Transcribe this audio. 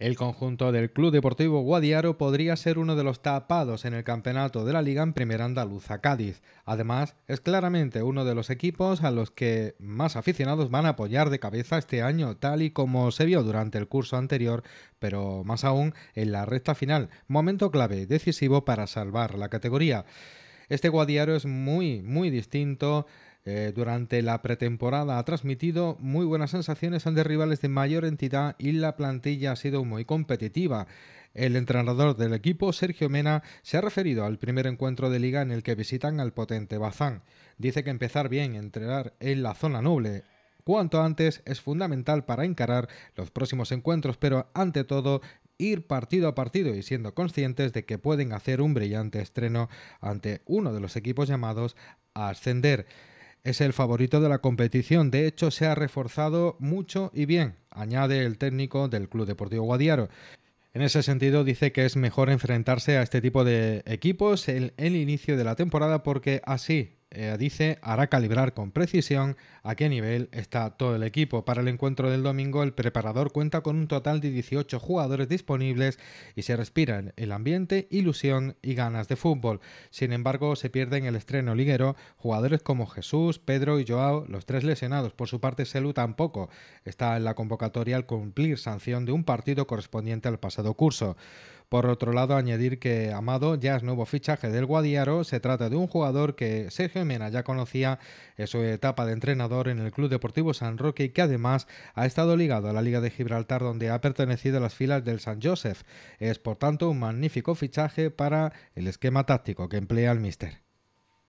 El conjunto del Club Deportivo Guadiaro podría ser uno de los tapados en el campeonato de la Liga en Primera Andaluza Cádiz. Además, es claramente uno de los equipos a los que más aficionados van a apoyar de cabeza este año, tal y como se vio durante el curso anterior, pero más aún en la recta final, momento clave, decisivo para salvar la categoría. Este Guadiaro es muy, muy distinto eh, durante la pretemporada ha transmitido muy buenas sensaciones ante rivales de mayor entidad y la plantilla ha sido muy competitiva. El entrenador del equipo, Sergio Mena, se ha referido al primer encuentro de liga en el que visitan al potente Bazán. Dice que empezar bien, entrenar en la zona noble, cuanto antes es fundamental para encarar los próximos encuentros, pero ante todo ir partido a partido y siendo conscientes de que pueden hacer un brillante estreno ante uno de los equipos llamados a ascender es el favorito de la competición. De hecho, se ha reforzado mucho y bien, añade el técnico del Club Deportivo Guadiaro. En ese sentido, dice que es mejor enfrentarse a este tipo de equipos en el inicio de la temporada porque así eh, dice, hará calibrar con precisión a qué nivel está todo el equipo. Para el encuentro del domingo, el preparador cuenta con un total de 18 jugadores disponibles y se respiran el ambiente, ilusión y ganas de fútbol. Sin embargo, se pierden el estreno liguero jugadores como Jesús, Pedro y Joao, los tres lesionados. Por su parte, Selu tampoco está en la convocatoria al cumplir sanción de un partido correspondiente al pasado curso. Por otro lado, añadir que Amado ya es nuevo fichaje del Guadiaro, se trata de un jugador que Sergio Mena ya conocía en su etapa de entrenador en el Club Deportivo San Roque y que además ha estado ligado a la Liga de Gibraltar donde ha pertenecido a las filas del San Joseph. Es por tanto un magnífico fichaje para el esquema táctico que emplea el míster.